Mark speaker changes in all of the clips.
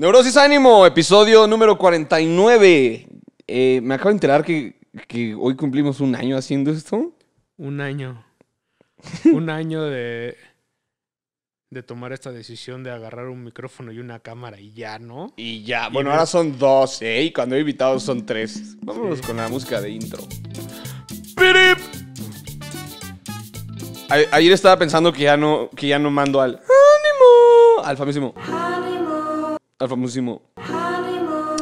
Speaker 1: Neurosis Ánimo, episodio número 49. Eh, me acabo de enterar que, hoy cumplimos un año haciendo esto.
Speaker 2: Un año. un año de, de tomar esta decisión de agarrar un micrófono y una cámara y ya, ¿no? Y ya. bueno, ahora
Speaker 1: son dos, ¿eh? Y cuando he invitado son tres. Vámonos con la música de intro. ¡Pirip! ayer estaba pensando que ya no, que ya no mando al
Speaker 2: ánimo,
Speaker 1: al famísimo al famosísimo.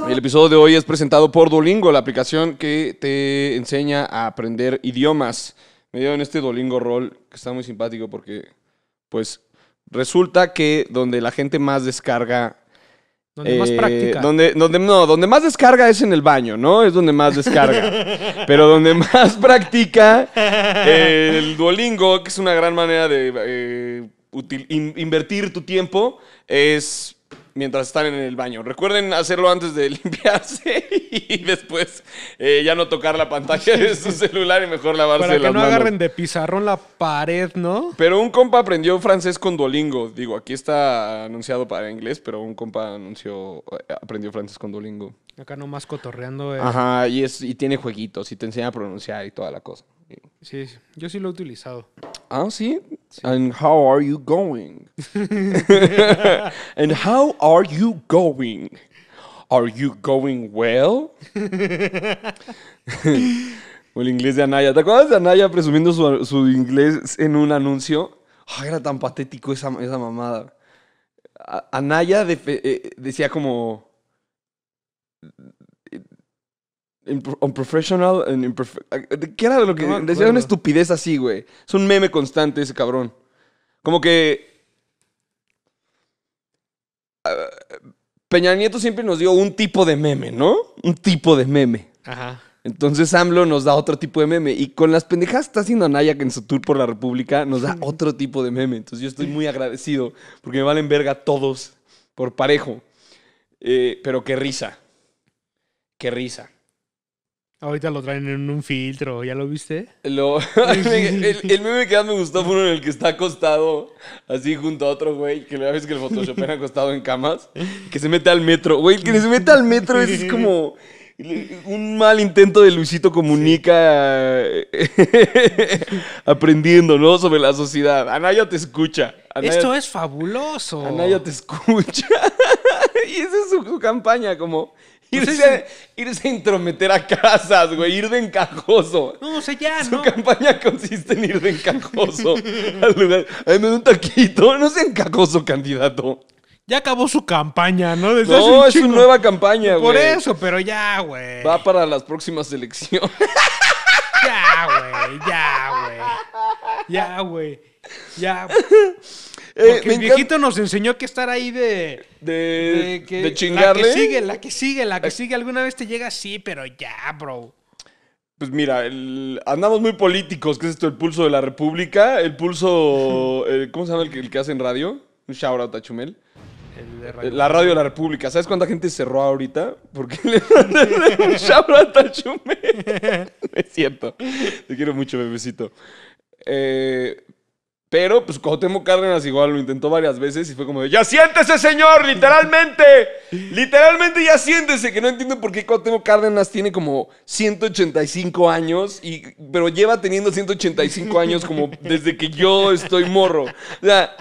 Speaker 1: El episodio de hoy es presentado por Duolingo, la aplicación que te enseña a aprender idiomas. Me en este Duolingo Roll, que está muy simpático porque, pues, resulta que donde la gente más descarga
Speaker 2: donde más eh, práctica.
Speaker 1: Donde, no, donde más descarga es en el baño, ¿no? Es donde más descarga. Pero donde más practica eh, el Duolingo, que es una gran manera de eh, invertir tu tiempo, es mientras están en el baño. Recuerden hacerlo antes de limpiarse y después eh, ya no tocar la pantalla de su celular y mejor lavarse Para que no agarren
Speaker 2: de pizarrón la pared, ¿no?
Speaker 1: Pero un compa aprendió francés con dolingo Digo, aquí está anunciado para inglés, pero un compa anunció, eh, aprendió francés con dolingo
Speaker 2: Acá nomás cotorreando. Eh. Ajá,
Speaker 1: y, es, y tiene jueguitos y te enseña a pronunciar y toda la cosa.
Speaker 2: Sí, yo sí lo he utilizado.
Speaker 1: Ah, sí. And how are you going? And how are you going? Are you going well? o el inglés de Anaya. ¿Te acuerdas de Anaya presumiendo su, su inglés en un anuncio? Ay, ah, era tan patético esa, esa mamada. Anaya eh, decía como Unprofessional and ¿Qué era lo que decía? Una estupidez así, güey. Es un meme constante ese cabrón. Como que. Ah, Peña Nieto siempre nos dio un tipo de meme, ¿no? Un tipo de meme. Ajá. Entonces AMLO nos da otro tipo de meme. Y con las pendejadas está haciendo Que en su tour por la República, nos da otro tipo de meme. Entonces yo estoy muy agradecido porque me valen verga todos por parejo. Eh, pero qué risa. Qué risa.
Speaker 2: Ahorita lo traen en un filtro, ¿ya lo viste?
Speaker 1: el, meme que más me gustó fue uno en el que está acostado, así junto a otro güey, que la vez que el Photoshop era acostado en camas, que se mete al metro. Güey, el que se mete al metro es como un mal intento de Luisito Comunica aprendiendo, ¿no? Sobre la sociedad. Anaya te escucha. Esto es
Speaker 2: fabuloso. Anaya te escucha. y esa es su campaña,
Speaker 1: como Pues irse, a intrometer a casas, güey, ir de encajoso.
Speaker 2: No, se llama. ya, Su
Speaker 1: campaña consiste en ir de encajoso al lugar. Ay, me da un taquito. No sea encajoso, candidato. Ya acabó su campaña, ¿no? no, es su nueva
Speaker 2: campaña, güey. Por eso, pero ya, güey.
Speaker 1: Va para las próximas elecciones.
Speaker 2: ya, güey, ya, güey. Ya, güey. Ya. güey. Eh, el viejito nos enseñó que estar ahí de. De, chingarle. La que sigue, la que sigue, la que eh. sigue. Alguna vez te llega, sí, pero ya, bro. Pues mira,
Speaker 1: andamos muy políticos, ¿Qué es esto? El pulso de la República, el pulso. Eh, ¿Cómo se llama el que, el hace en radio? Un shout a Chumel. La radio de la República. ¿Sabes cuánta gente cerró ahorita? Porque
Speaker 2: le un shout a Chumel.
Speaker 1: es cierto. Te quiero mucho, bebecito. Eh pero pues Cuauhtémoc Cárdenas igual lo intentó varias veces y fue como de, ya siéntese señor, literalmente, literalmente ya siéntese, que no entiendo por qué Cuauhtémoc Cárdenas tiene como 185 años, y, pero lleva teniendo 185 años como desde que yo estoy morro. O sea,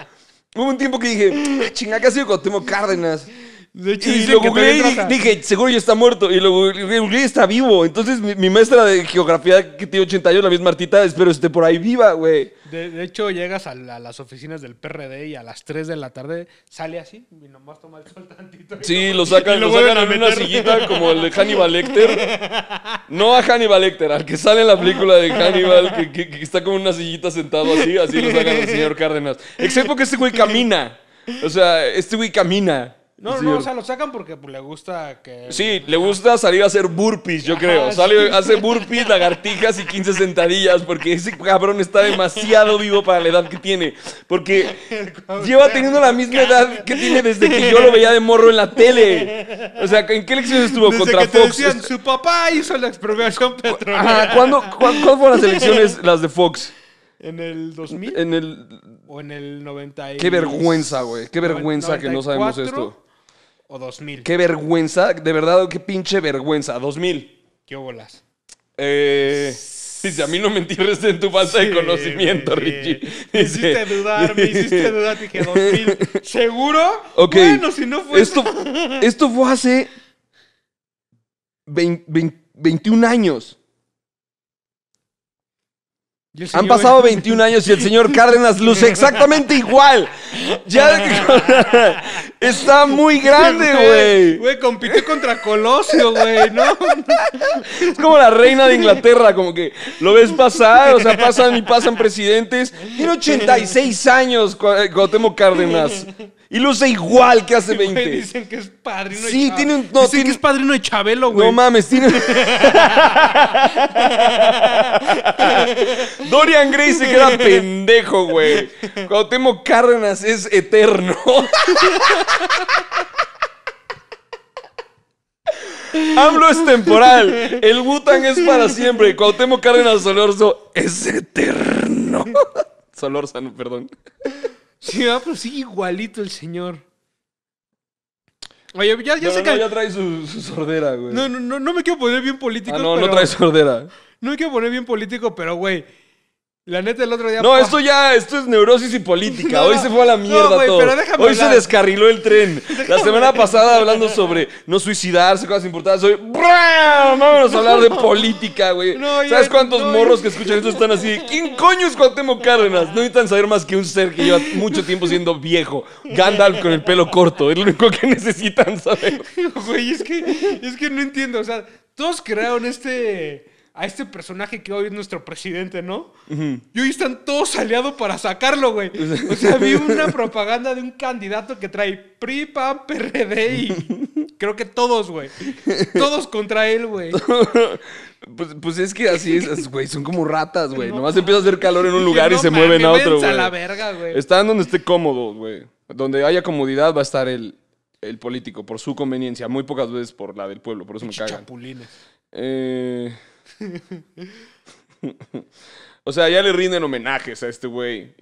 Speaker 1: hubo un tiempo que dije, ah, chinga, ¿qué ha sido Cuauhtémoc Cárdenas? y lo dije, seguro ya está muerto. Y lo googleé está vivo. Entonces, mi, maestra de geografía que tiene 80 años, la misma artita, espero esté por ahí viva, güey.
Speaker 2: De, hecho, llegas a, las oficinas del PRD y a las 3 de la tarde sale así y nomás toma el sol tantito. Sí, lo sacan, lo, sacan en una sillita como el de Hannibal Lecter.
Speaker 1: No a Hannibal Lecter, al que sale en la película de Hannibal, que, está como una sillita sentado así, así lo sacan al señor Cárdenas. Excepto que este güey camina. O sea, este güey camina.
Speaker 2: No, no, o sea, lo sacan porque pues, le gusta que...
Speaker 1: Sí, le gusta salir a hacer burpees, yo creo. Ah, Sale, hace burpees, lagartijas y 15 sentadillas porque ese cabrón está demasiado vivo para la edad que tiene. Porque lleva teniendo la misma edad que tiene desde que yo lo veía de morro en la tele. O sea, ¿en qué elecciones estuvo contra que te Fox?
Speaker 2: su papá hizo la expropiación petrolera. ¿cuándo, fueron las elecciones, las de Fox? ¿En el 2000? En el... ¿O en el 90 Qué vergüenza, güey. Qué vergüenza que no sabemos esto. O 2000. Qué
Speaker 1: vergüenza, de verdad, qué pinche vergüenza. 2000. ¿Qué bolas? Eh. Dice, a mí no me entierres en tu falta de conocimiento, Richie. me hiciste dudar, me hiciste
Speaker 2: dudar. Dije, 2000. ¿Seguro? Bueno, si no fue... Esto, esto fue hace
Speaker 1: 21 años. Han pasado 21 años y el señor Cárdenas luce exactamente igual. Ya ah. está muy grande, güey. Güey, compitió contra Colosio, güey, ¿no? Es como la reina de Inglaterra, como que lo ves pasar, o sea, pasan y pasan presidentes. Tiene 86 años Gotemo eh, Cárdenas. Y luce igual que hace 20. dicen
Speaker 2: que es padrino
Speaker 1: sí, de Chabelo. Tiene un, no,
Speaker 2: es padrino de Chabelo, güey. No mames, tiene.
Speaker 1: Dorian Gray se queda pendejo, güey. Cuando
Speaker 2: temo Cárdenas
Speaker 1: es eterno.
Speaker 2: AMLO es temporal. El
Speaker 1: Wutan es para siempre. Cuando temo Cárdenas Solorzo es eterno. Solórzano, perdón.
Speaker 2: Sí, ah, pero sí, igualito el señor. Oye, ya, ya no, no, No, ya trae su,
Speaker 1: sordera, güey. No,
Speaker 2: no, no, me quiero poner bien político. Ah, no, no trae sordera. No me quiero poner bien político, pero, güey, la neta, el otro día. No, esto
Speaker 1: ya, esto es neurosis y política. Hoy se fue a la mierda Pero déjame Hoy se descarriló el tren. La semana pasada hablando sobre no suicidarse, cosas importantes. Hoy, vámonos a hablar de política, güey. ¿Sabes cuántos morros que escuchan esto están así? ¿Quién coño es Cuauhtémoc Cárdenas? No necesitan saber más que un ser que lleva mucho tiempo siendo viejo. Gandalf con el pelo corto. Es lo único que necesitan saber.
Speaker 2: Güey, es que, es que no entiendo. O sea, todos crearon este a este personaje que hoy es nuestro presidente, ¿no? Y hoy están todos aliados para sacarlo, güey. O sea, vi una propaganda de un candidato que trae PRI, PAN, PRD y creo que todos, güey. Todos contra él, güey. Pues, pues, es que así es, güey. Son
Speaker 1: como ratas, güey. No, Nomás empieza a hacer calor en un lugar y se mueven a otro, güey. Están donde esté cómodo, güey. Donde haya comodidad va a estar el, político, por su conveniencia. Muy pocas veces por la del pueblo, por eso me cagan. Eh o sea, ya le rinden homenajes a este güey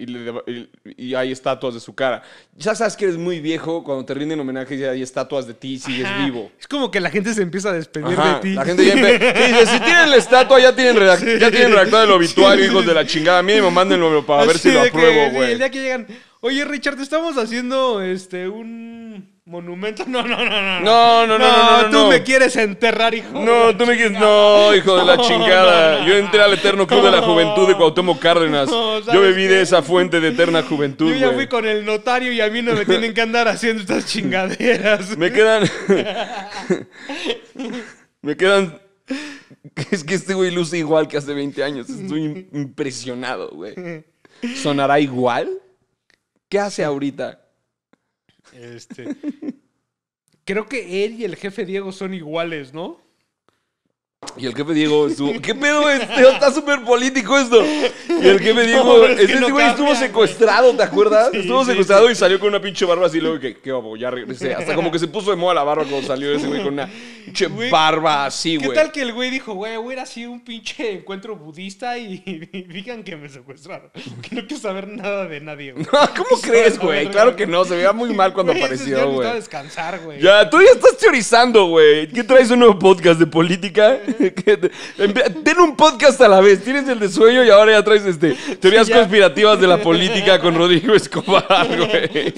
Speaker 1: y, hay estatuas de su cara. Ya sabes que eres muy viejo, cuando te rinden homenajes Y hay estatuas de ti si sigues vivo.
Speaker 2: Es como que la gente se empieza a despedir de ti. La gente ya dice, si
Speaker 1: tienen la estatua, ya tienen, ya tienen redactado el obituario, hijos de la chingada. el mándenlo para ver si lo apruebo, güey. el
Speaker 2: día que llegan, oye, Richard, estamos haciendo este un Monumento, no, no, no, no. No, no, no, no. no, tú me quieres enterrar, hijo. No, tú me quieres. No, hijo de la chingada. Yo entré al Eterno
Speaker 1: Club de la Juventud de Cuauhtémoc Cárdenas. Yo bebí de esa fuente de eterna juventud. Yo ya fui
Speaker 2: con el notario y a mí no me tienen que andar haciendo estas chingaderas. Me quedan.
Speaker 1: me quedan. Es que este güey luce igual que hace 20 años. Estoy impresionado, güey. ¿Sonará igual? ¿Qué hace
Speaker 2: ahorita? Este, creo que él y el jefe Diego son iguales, ¿no?
Speaker 1: Y el jefe Diego estuvo. ¿Qué pedo
Speaker 2: es? Este? Está súper
Speaker 1: político esto. Y el jefe Diego. No, este estuvo secuestrado, ¿te acuerdas? estuvo secuestrado y salió con una pinche barba así. Luego que, ¿qué babo? Ya regresé. Hasta como que se puso de moda la barba cuando salió ese güey con una pinche barba así, güey. ¿Qué tal
Speaker 2: que el güey dijo, güey, hubiera sido así un pinche encuentro budista y, digan que me secuestraron? Que no quiero saber nada de nadie, güey. ¿Cómo crees, güey? Claro
Speaker 1: que no. Se veía muy mal cuando güey, apareció,
Speaker 2: descansar, güey.
Speaker 1: Ya, tú ya estás teorizando, güey. ¿Qué traes un nuevo podcast de política? Ten un podcast a la vez. Tienes el de sueño y ahora ya traes este, teorías conspirativas de la política con Rodrigo Escobar,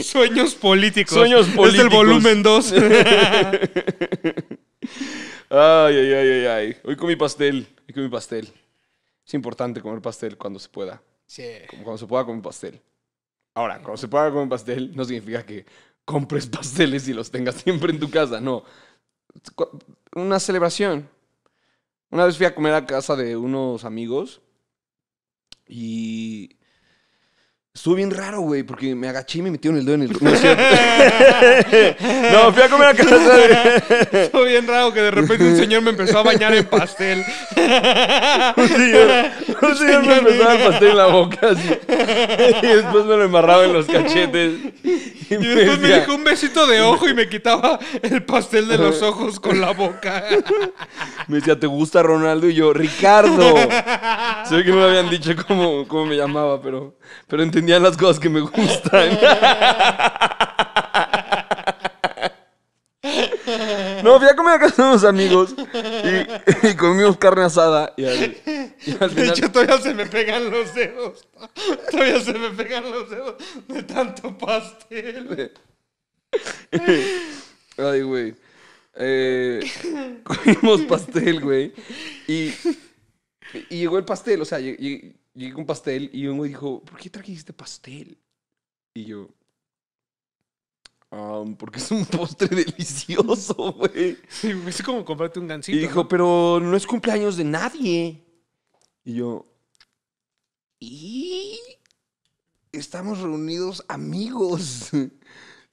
Speaker 1: Sueños políticos. Sueños políticos. Es el volumen 2. Ay, ay, ay, ay, ay. Hoy comí pastel. Hoy comí pastel. Es importante comer pastel cuando se pueda. Sí. Cuando se pueda comer pastel. Ahora, cuando se pueda comer pastel, no significa que compres pasteles y los tengas siempre en tu casa. No. Una celebración. Una vez fui a comer a casa de unos amigos y Estuvo bien raro, güey, porque me agaché y me metieron el dedo en el... No, fui a comer a casa. De... Estuvo
Speaker 2: bien raro que de repente un señor me empezó a bañar en pastel. un señor, un señor me empezó a dar pastel en la boca así. Y después me lo embarraba en los cachetes. Y, después me, dejó dijo un besito de ojo y me quitaba el pastel de los ojos con la boca.
Speaker 1: me decía, ¿te gusta Ronaldo? Y yo, Ricardo. Sé que no me habían dicho cómo, cómo me llamaba, pero, pero entendí ya las cosas que me gustan. No, fui a comer a casa de unos amigos y, comimos carne asada. De hecho, todavía se
Speaker 2: me pegan los dedos. Todavía se me pegan los dedos de tanto pastel.
Speaker 1: Ay, güey. Eh, comimos pastel, güey. Y, y llegó el pastel, o sea, lleg, llegué con pastel y un güey dijo, ¿por qué
Speaker 2: trajiste pastel?
Speaker 1: Y yo, ah, porque es un postre delicioso, güey. Sí, es como comprarte un gancito. Y dijo, pero no es cumpleaños de nadie. Y yo, ¿y? Estamos reunidos amigos.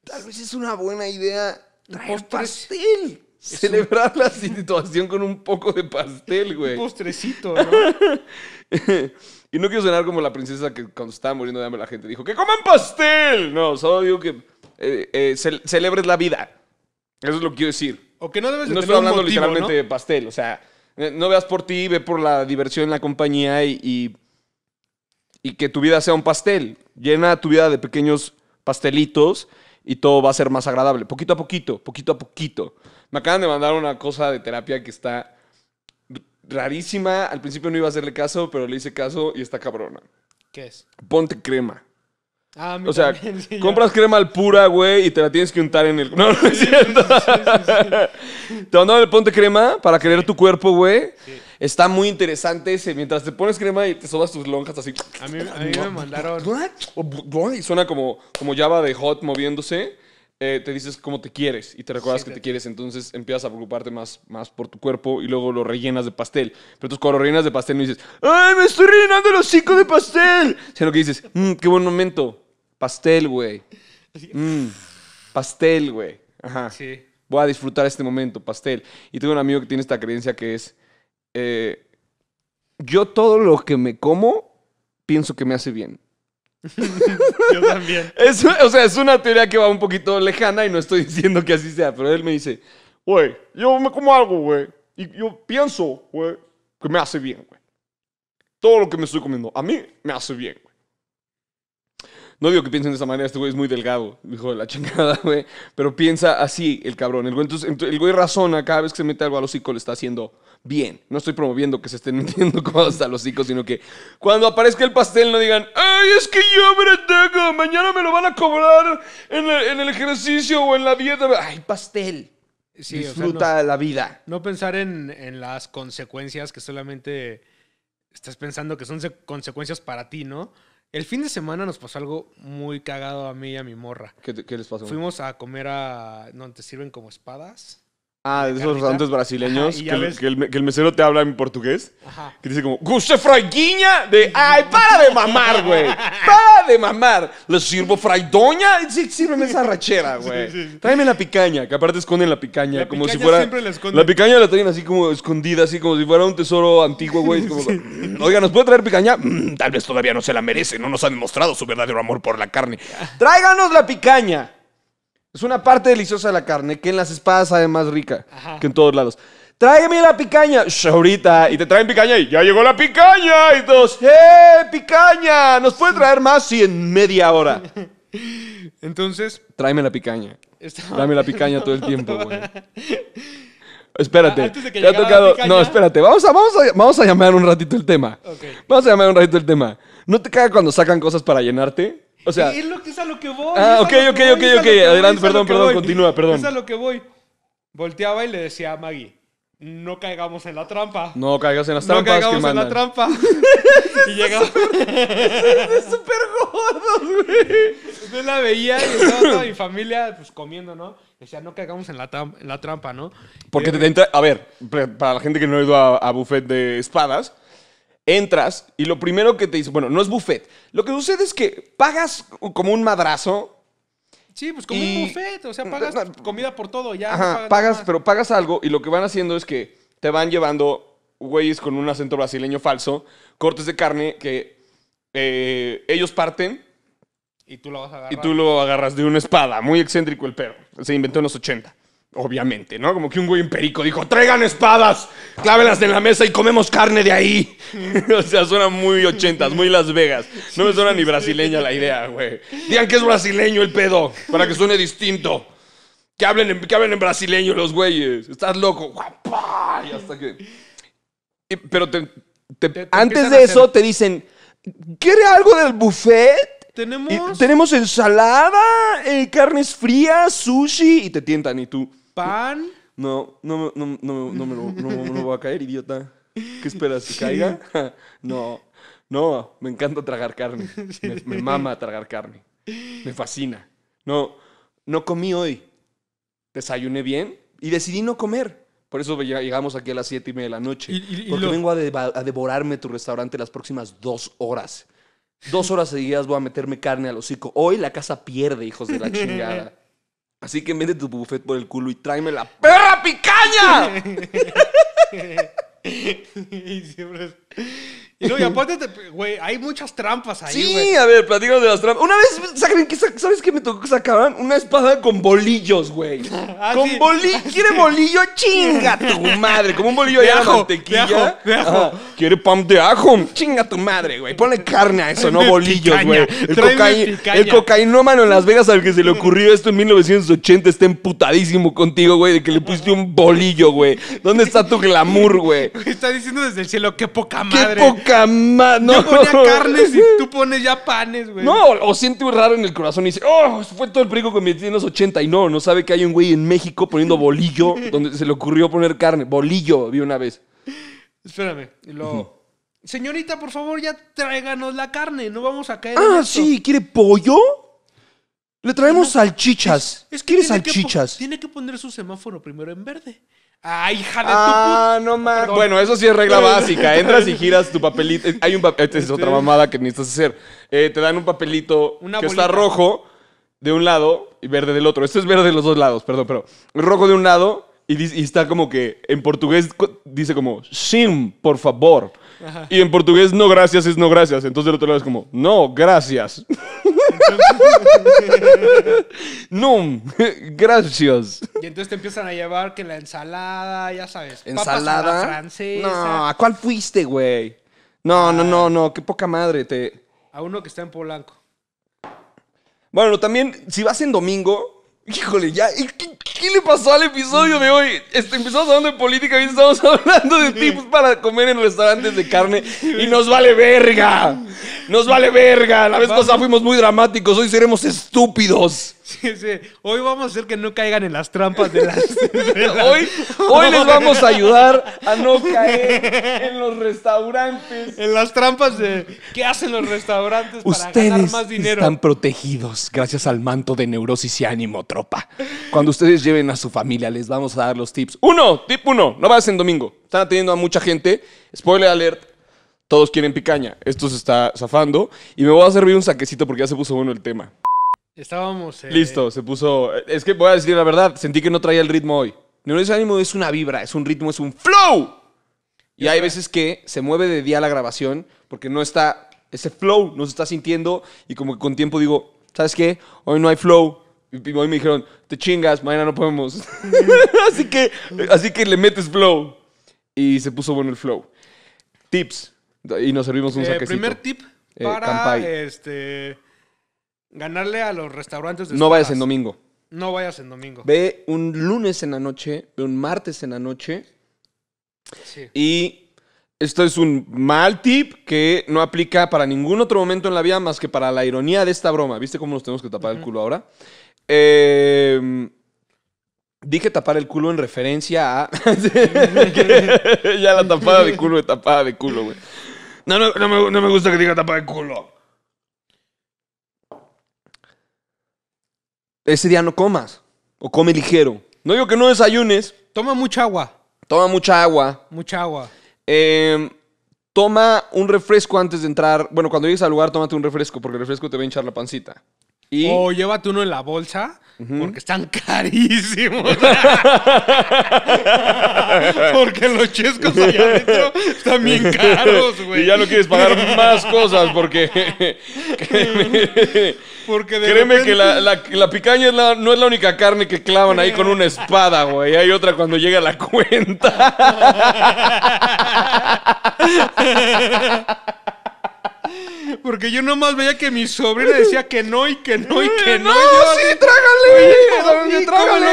Speaker 1: Tal vez es una buena idea traer pastel. celebrar la situación con un poco de pastel, güey. Un postrecito, ¿no? Y no quiero sonar como la princesa que cuando estaba muriendo de hambre la gente dijo, ¡que coman pastel! No, solo digo que eh, eh, celebres la vida. Eso es lo que quiero decir. O que no debes de No estoy hablando literalmente de pastel, o sea, eh, no veas por ti, ve por la diversión, la compañía y, y, y que tu vida sea un pastel. Llena tu vida de pequeños pastelitos y todo va a ser más agradable. Poquito a poquito, poquito a poquito. Me acaban de mandar una cosa de terapia que está rarísima. Al principio no iba a hacerle caso, pero le hice caso y está cabrona. ¿Qué es? Ponte crema.
Speaker 2: Ah, o sea, compras
Speaker 1: crema al pura, güey, y te la tienes que untar en el. No, no te mandaron el ponte crema para querer tu cuerpo, güey. Está muy interesante ese. Mientras te pones crema y te sobas tus lonjas así. A mí, me mandaron. Oh, y suena como, como Java de Hot moviéndose. Eh, te, dices cómo te quieres y te recuerdas que te, quieres, entonces empiezas a preocuparte más, más por tu cuerpo y luego lo rellenas de pastel. Pero entonces cuando lo rellenas de pastel no dices, ¡ay, me estoy rellenando los hocico de pastel! Sino que dices, mm, qué buen momento! Pastel, güey. Mm, pastel, güey. Ajá. Sí. Voy a disfrutar este momento, pastel. Y tengo un amigo que tiene esta creencia que es, eh, yo todo lo que me como pienso que me hace bien. Yo también. Es, o sea, es una teoría que va un poquito lejana y no estoy diciendo que así sea, pero él me dice, güey, yo me como algo, güey, y yo pienso, güey, que me hace bien, güey. Todo lo que me estoy comiendo, a mí me hace bien no digo que piensen de esa manera, este güey es muy delgado, hijo de la chingada, güey. Pero piensa así el cabrón. El güey, razona cada vez que se mete algo los hocico, le está haciendo bien. No estoy promoviendo que se estén metiendo cosas a los hocico, sino que cuando aparezca el pastel no digan, ay, es que yo me detengo, mañana me lo van a cobrar en el, ejercicio o en la dieta. Ay, pastel. Disfruta
Speaker 2: la vida. No pensar en las consecuencias que solamente estás pensando que son consecuencias para ti, ¿no? El fin de semana nos pasó algo muy cagado a mí y a mi morra.
Speaker 1: ¿Qué, les pasó? Fuimos
Speaker 2: a comer a. No, te sirven como espadas.
Speaker 1: Ah, de esos restaurantes brasileños que, el, mesero te habla en portugués. Que dice como, ¿guste De, ay, para de mamar, güey. Para de mamar. ¿Le sirvo fraidoña? Sí, sírveme esa rachera, güey. Tráeme la picaña, que aparte esconden la picaña. como si fuera, la La picaña la traen así como escondida, así como si fuera un tesoro antiguo, güey. Oigan, Oiga, ¿nos puede traer picaña? Mm, tal vez todavía no se la merece, no nos han demostrado su verdadero amor por la carne. Tráiganos la picaña. Es una parte deliciosa de la carne que en las espadas sabe más rica que en todos lados. Tráeme la picaña. ahorita. Y te traen picaña y ya llegó la picaña. Y todos, ¡eh, picaña! ¿Nos puede traer más? si en media hora. Entonces. Tráeme la picaña.
Speaker 2: Tráeme la picaña todo el tiempo,
Speaker 1: Espérate. Antes te tocado. No, espérate. Vamos a, vamos, a, llamar un ratito el tema. Vamos a llamar un ratito el tema. ¿No te caga cuando sacan cosas para llenarte? O sea, es,
Speaker 2: lo que, es a lo que voy. Ah, ok, ok, ok, Adelante, perdón, perdón, continúa, perdón. Es a lo que voy. Volteaba y le decía a Maggie, no caigamos en la trampa. No caigas en las trampas. No caigamos en la trampa. y llegaba. Es súper gordos, güey. Entonces la veía y estaba toda mi familia pues comiendo, ¿no? Decía, no caigamos en la, trampa, ¿no? Porque te
Speaker 1: entra. A ver, para la gente que no ha ido a buffet de espadas entras y lo primero que te dice, bueno, no es buffet. Lo que sucede es que pagas como un madrazo.
Speaker 2: Sí, pues como un buffet, o sea, pagas comida por todo, ya. Ajá,
Speaker 1: pagas, pero pagas algo y lo que van haciendo es que te van llevando güeyes con un acento brasileño falso, cortes de carne que eh, ellos parten.
Speaker 2: Y tú lo Y tú lo
Speaker 1: agarras de una espada. Muy excéntrico el perro. Se inventó en los 80. Obviamente, ¿no? Como que un güey imperico perico dijo, traigan espadas, clávelas en la mesa y comemos carne de ahí. o sea, suena muy ochentas, muy Las Vegas. No me suena ni brasileña la idea, güey. Digan que es brasileño el pedo, para que suene distinto. Que hablen en, que hablen brasileño los güeyes. Estás loco. Y hasta que... pero te, antes de eso te dicen, ¿quiere algo del buffet? Tenemos. ensalada, eh, carnes frías, sushi. Y te tientan y tú pan. No, no, me, lo, voy a caer, idiota. ¿Qué esperas? ¿Que caiga? no, no, me encanta tragar carne. Me, mama tragar carne. Me fascina. No, no comí hoy. Desayuné bien y decidí no comer. Por eso llegamos aquí a las siete y media de la noche. porque vengo a, a devorarme tu restaurante las próximas dos horas. Dos horas seguidas voy a meterme carne al hocico. Hoy la casa pierde, hijos de la chingada. Así que mete tu buffet por el culo y tráeme la
Speaker 2: perra picaña. y y, no, y aparte, güey, hay muchas trampas ahí, Sí,
Speaker 1: a ver, platícanos de las trampas. Una vez, ¿sabes qué me tocó sacar sacaban? Una espada con bolillos, güey. Ah, con ¿Quiere bolillo? ¡Chinga tu madre! Como un bolillo De ajo, ¿Quiere pan de ajo? ¡Chinga tu madre, güey! Ponle carne a eso, no bolillos, güey. El, cocainómano en Las Vegas al que se le ocurrió esto en 1980 está emputadísimo contigo, güey, de que le pusiste un bolillo, güey. ¿Dónde está tu glamour, güey? Está diciendo desde el cielo, qué poca madre. Nunca no. Yo ponía carnes y tú pones ya panes, güey. No, o, siente un raro en el corazón y dice, oh, fue todo el perigo con metí en los 80 y no, no sabe que hay un güey en México poniendo bolillo donde se le ocurrió poner carne. Bolillo, vi una vez.
Speaker 2: Espérame, y Señorita, por favor, ya tráiganos la carne, no vamos a caer. Ah, en sí, ¿quiere pollo? Le traemos salchichas. Es, que ¿Quiere salchichas? tiene que poner su semáforo primero en verde. ¡Ay, ah, hija de ah, no mames. Bueno, eso sí es regla básica. Entras
Speaker 1: y giras tu papelito. Eh, hay un Esta es otra mamada que necesitas hacer. Eh, te dan un papelito que está rojo de un lado y verde del otro. Esto es verde de los dos lados, perdón, pero rojo de un lado y, está como que en portugués dice como sim, por favor. Y en portugués no gracias es no gracias. Entonces el otro lado es como no gracias. no, gracias.
Speaker 2: Y entonces te empiezan a llevar que la ensalada, ya sabes. ¿Ensalada? francesa. No, ¿a
Speaker 1: cuál fuiste, güey? No, no, no, ah. no, qué poca madre. te...
Speaker 2: A uno que está en Polanco.
Speaker 1: Bueno, también, si vas en domingo, híjole, ya. ¿Qué le pasó al episodio de hoy? Este, empezamos hablando de política y estamos hablando de tips para comer en restaurantes de carne y nos vale verga. Nos vale verga. La vez pasada fuimos muy dramáticos, hoy seremos estúpidos.
Speaker 2: Sí, sí. Hoy vamos a hacer que no caigan en las trampas de las. Hoy, les vamos a ayudar a no caer en los restaurantes. En las trampas de. ¿Qué hacen los restaurantes para ustedes ganar más dinero? Están
Speaker 1: protegidos gracias al manto de neurosis y ánimo, tropa. Cuando ustedes lleven a su familia, les vamos a dar los tips. Uno, tip uno, no vayas en domingo. Están atendiendo a mucha gente. Spoiler alert todos quieren picaña. Esto se está zafando. Y me voy a servir un saquecito porque ya se puso bueno el tema.
Speaker 2: Estábamos. Eh, Listo,
Speaker 1: se puso. Es que voy a decir la verdad, sentí que no traía el ritmo hoy. es Ánimo es una vibra, es un ritmo, es un flow. Y hay veces que se mueve de día la grabación porque no está. Ese flow no se está sintiendo y como que con tiempo digo, ¿sabes qué? Hoy no hay flow. Y hoy me dijeron, te chingas, mañana no podemos. así, que, así que le metes flow. Y se puso bueno el flow. Tips. Y nos servimos un eh, Primer tip
Speaker 2: eh, para este Ganarle a los restaurantes de No vayas en domingo. No vayas en domingo. Ve
Speaker 1: un lunes en la noche, ve un martes en la noche. Y esto es un mal tip que no aplica para ningún otro momento en la vida más que para la ironía de esta broma. ¿Viste cómo nos tenemos que tapar el culo ahora? Eh, dije tapar el culo en referencia a... ya la tapada de culo, tapada de culo, güey. No, no, me, no me gusta que diga tapada de culo. ese día no comas o come ligero. No digo que no desayunes. Toma mucha agua. Toma mucha agua. Mucha agua. Em, toma un refresco antes de entrar. Bueno, cuando llegues al lugar, tómate un refresco, porque el refresco te va a hinchar la pancita.
Speaker 2: Y... O llévate uno en la bolsa, porque están carísimos.
Speaker 1: porque los chescos allá adentro están bien caros, güey. Y ya no quieres pagar más cosas, porque...
Speaker 2: Porque de Créeme que la, la,
Speaker 1: picaña no es la única carne que clavan ahí con una espada, güey. Hay otra cuando llega la cuenta.
Speaker 2: Porque yo nomás veía que mi sobrina decía que no y que no y que no. No, sí, trágale,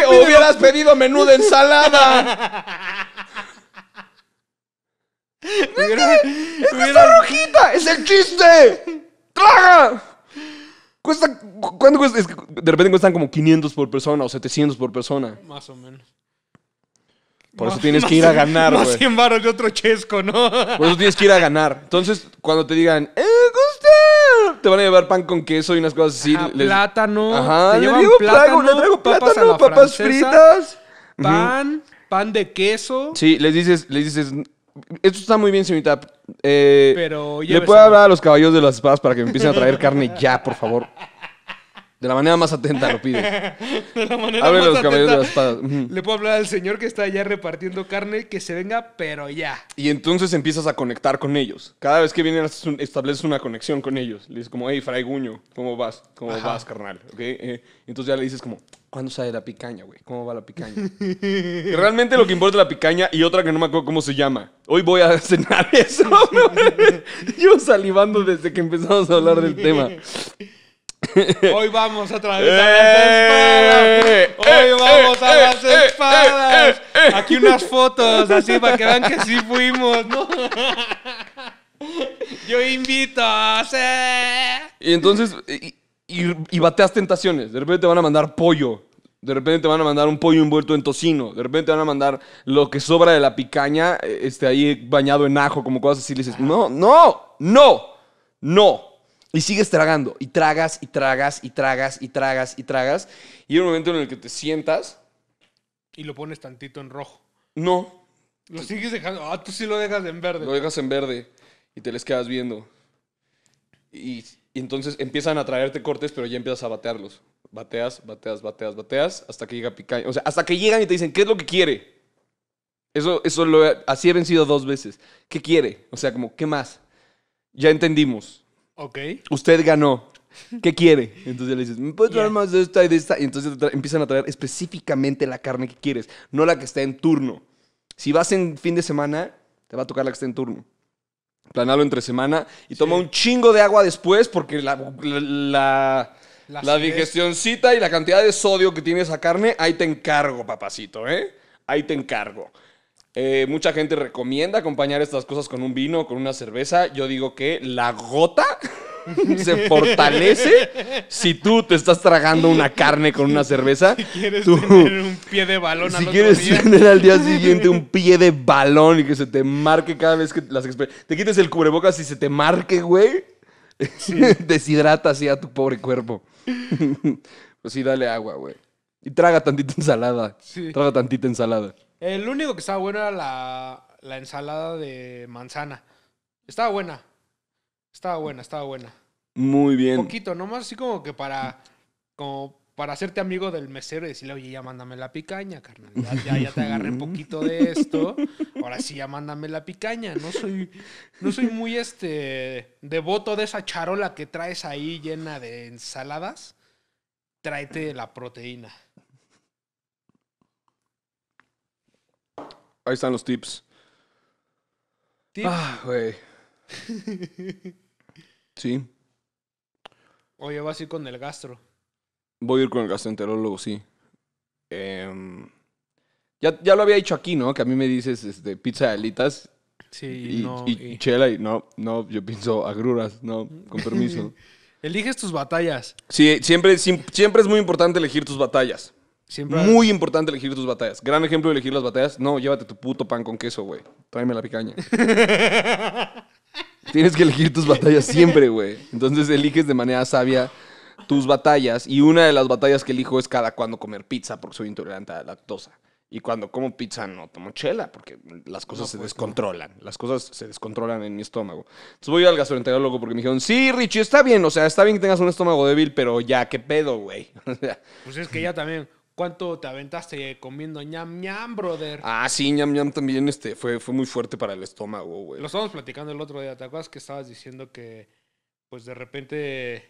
Speaker 2: oye, hubieras pedido menú de ensalada. ¿Es, está rojita!
Speaker 1: ¡Es el chiste! ¡Traga! Cuesta, ¿Cuánto cuesta? de repente cuestan como 500 por persona o 700 por persona. Más o menos. Por eso tienes que ir a ganar, güey. Más 100
Speaker 2: baros de otro chesco, ¿no? Por eso tienes
Speaker 1: que ir a ganar.
Speaker 2: Entonces, cuando
Speaker 1: te digan, ¡eh, Te van a llevar pan con queso y unas cosas así. Plátano.
Speaker 2: Ajá, Yo le plátano, le traigo plátano, papas, fritas.
Speaker 1: Pan,
Speaker 2: pan de queso.
Speaker 1: Sí, les dices, les dices, esto está muy bien, señorita. Eh, ¿Le puedo hablar a los caballos de las espadas para que me empiecen a traer carne ya, por favor? De la manera más atenta lo pide.
Speaker 2: de la manera Abre los caballos de la espada. Le puedo hablar al señor que está allá repartiendo carne, que se venga, pero ya.
Speaker 1: Y entonces empiezas a conectar con ellos. Cada vez que vienen, estableces una conexión con ellos. Le dices como, hey, Fray Guño, ¿cómo vas? ¿Cómo vas, carnal? ¿Okay? Eh, entonces ya le dices como, ¿Cuándo sale la picaña, güey? ¿Cómo va la picaña? Realmente lo que importa es la picaña y otra que no me acuerdo cómo se llama. Hoy voy a cenar eso. Yo salivando desde que empezamos a hablar del tema. Hoy
Speaker 2: vamos a vez a las espadas. Eh, Hoy eh, vamos a eh, las espadas. Aquí unas fotos así para que vean que sí fuimos, Yo invito a hacer. Y entonces,
Speaker 1: y, bateas tentaciones. De repente te van a mandar pollo. De repente te van a mandar un pollo envuelto en tocino. De repente te van a mandar lo que sobra de la picaña, este, ahí bañado en ajo, como cosas así. Le dices, no, no, no, no. Y sigues tragando, y tragas, y tragas, y tragas, y tragas, y tragas. Y hay un momento en el que te sientas.
Speaker 2: Y lo pones tantito en rojo.
Speaker 1: No. Lo sigues dejando. Ah, tú sí lo dejas en verde. Lo dejas en verde. Y te les quedas viendo. Y, entonces empiezan a traerte cortes, pero ya empiezas a batearlos. Bateas, bateas, bateas, bateas, hasta que llega picaña. O sea, hasta que llegan y te dicen, ¿qué es lo que quiere? Eso, eso lo así he vencido dos veces. ¿Qué quiere? O sea, como, ¿qué más? Ya entendimos. Ok. Usted ganó. ¿Qué quiere? Entonces le dices, ¿me mm, puedes traer más de esta y de esta? Y entonces empiezan a traer específicamente la carne que quieres, no la que está en turno. Si vas en fin de semana, te va a tocar la que está en turno. Planalo entre semana y toma un chingo de agua después porque la, la, la, y la cantidad de sodio que tiene esa carne, ahí te encargo, papacito, ¿eh? Ahí te encargo. Eh, mucha gente recomienda acompañar estas cosas con un vino, con una cerveza. Yo digo que la gota se fortalece si tú te estás tragando una carne con una cerveza. Si
Speaker 2: quieres tener un pie de balón al quieres día. al día siguiente un
Speaker 1: pie de balón y que se te marque cada vez que las te quites el cubrebocas y se te marque, güey. Deshidrata así a tu pobre cuerpo. pues sí, dale agua, güey. Y traga tantita ensalada. Traga tantita ensalada.
Speaker 2: El único que estaba bueno era la, ensalada de manzana. Estaba buena. Estaba buena, estaba buena.
Speaker 1: Muy bien. Un
Speaker 2: poquito, nomás así como que para. Como para hacerte amigo del mesero y decirle, oye, ya mándame la picaña, carnal. Ya, te agarré un poquito de esto. Ahora sí, ya mándame la picaña. No soy, no soy muy este devoto de esa charola que traes ahí llena de ensaladas. Tráete la proteína.
Speaker 1: Ahí están los tips. Ah, güey. sí.
Speaker 2: Oye, vas a ir con el gastro.
Speaker 1: Voy a ir con el gastroenterólogo, sí. Em, ya, lo había dicho aquí, ¿no? Que a mí me dices este, pizza de alitas. Sí, y, chela, y no, no, yo pienso agruras, no, con permiso.
Speaker 2: Eliges tus batallas.
Speaker 1: Sí, siempre, siempre es muy importante elegir tus batallas. Muy importante elegir tus batallas. Gran ejemplo de elegir las batallas. No, llévate tu puto pan con queso, güey. Tráeme la picaña. Tienes que elegir tus batallas siempre, güey. Entonces eliges de manera sabia tus batallas. Y una de las batallas que elijo es cada cuando comer pizza, porque soy intolerante a lactosa. Y cuando como pizza no tomo chela, porque las cosas se pues, descontrolan. Las cosas se descontrolan en mi estómago. Entonces voy al gastroenterólogo porque me dijeron, sí, Richie, está bien. O sea, está bien que tengas un estómago débil, pero ya, ¿qué pedo, güey?
Speaker 2: Pues es que ya también ¿Cuánto te aventaste comiendo ñam ñam, brother?
Speaker 1: Ah, sí, ñam ñam también este, fue, fue muy fuerte para el estómago, güey. Lo
Speaker 2: estábamos platicando el otro día, ¿te acuerdas que estabas diciendo que, pues de repente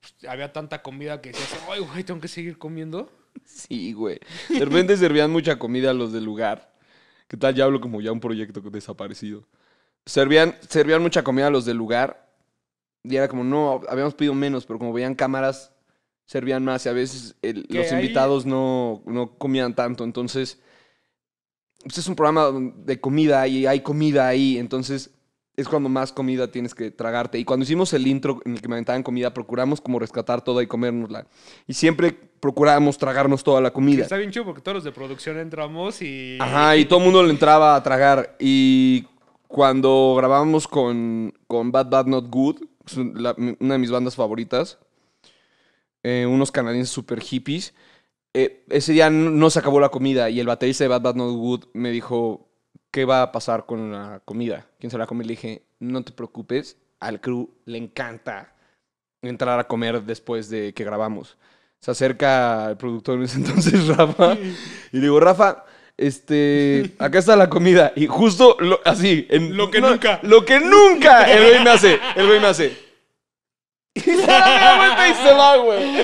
Speaker 2: pues, había tanta comida que decías, ay, güey, tengo que seguir comiendo?
Speaker 1: Sí, güey. De repente servían mucha comida a los del lugar. ¿Qué tal? Ya hablo como ya un proyecto desaparecido. Servían, servían mucha comida a los del lugar. Y era como, no, habíamos pedido menos, pero como veían cámaras servían más y a veces los invitados no, comían tanto. Entonces, pues, es un programa de comida y hay comida ahí. Entonces, es cuando más comida tienes que tragarte. Y cuando hicimos el intro en el que me aventaban comida, procuramos como rescatar toda y comérnosla. Y siempre Procurábamos tragarnos toda la comida. Está
Speaker 2: bien chulo porque todos los de producción entramos y... Ajá, y todo el
Speaker 1: mundo le entraba a tragar. Y cuando grabamos con, con Bad Bad Not Good, una de mis bandas favoritas, eh, unos canadienses super hippies. Eh, ese día no se acabó la comida y el baterista de Bad Bad Not Good me dijo, ¿qué va a pasar con la comida? ¿Quién se la come? Le dije, no te preocupes, al crew le encanta entrar a comer después de que grabamos. Se acerca el productor en ese entonces, Rafa, y digo, Rafa, este, acá está la comida. Y justo así, en, lo que nunca. Lo que nunca el güey me hace, el güey me hace. Y se va, güey.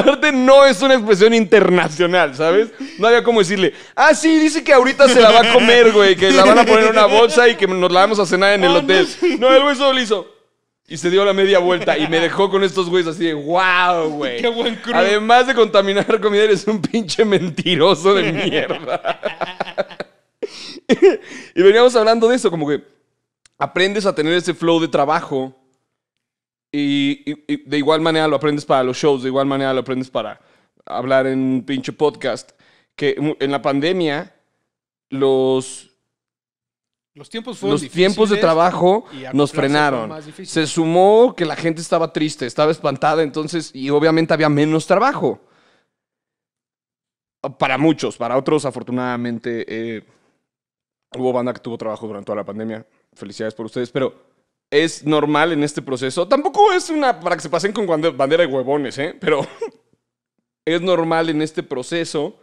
Speaker 1: Aparte, no es una expresión internacional, ¿sabes? No había como decirle, ah, sí, dice que ahorita se la va a comer, güey, que la van a poner en una bolsa y que nos la vamos a cenar en el ah, hotel. No, el güey solo hizo. Y se dio la media vuelta y me dejó con estos güeyes así de wow, güey. Qué buen Además de contaminar comida, eres un pinche mentiroso de mierda. y veníamos hablando de eso, como que aprendes a tener ese flow de trabajo y, de igual manera lo aprendes para los shows, de igual manera lo aprendes para hablar en un pinche podcast. Que en la pandemia, los.
Speaker 2: Los tiempos Los tiempos de trabajo nos frenaron.
Speaker 1: Se sumó que la gente estaba triste, estaba espantada, entonces, y obviamente había menos trabajo. Para muchos, para otros, afortunadamente, eh, hubo banda que tuvo trabajo durante toda la pandemia. Felicidades por ustedes, pero es normal en este proceso. Tampoco es una para que se pasen con bandera de huevones, ¿eh? Pero es normal en este proceso